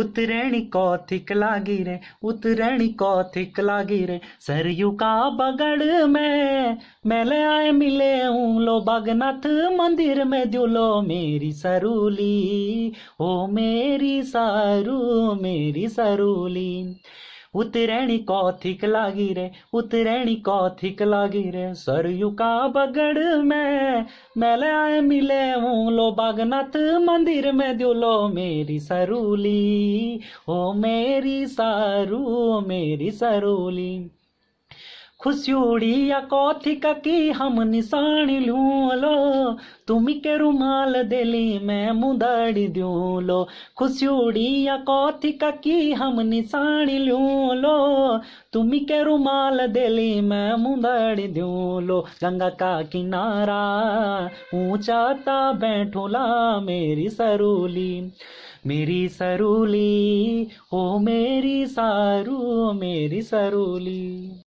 उतरणी कौथिक लागी रे उतरणी कौथिक लागी रे सरयू का बगड़ में मेले आए मिले हूँ लो बागनाथ मंदिर में दुलो मेरी सरूली ओ मेरी सारू मेरी सरूली उतरैणी कौथिक लागी रे उतरैणी कौथिक लागी रे सरयू का बगड़ में मैले आए मिले हूँ लो बागनाथ मंदिर में दो लो मेरी सरूली ओ मेरी सारू मेरी सरूली खुशियोड़िया कौथिक की हम निशान लो तुम के रुमाल दिली मैं मुदाड़ी दूलो खुशियोड़िया कौथिक की हम निशान लो तुम के रुमाल दिली मैं मुदाड़ी लो गंगा का किनारा ता बैठूला मेरी सरूली मेरी सरूली ओ मेरी सारू मेरी सरूली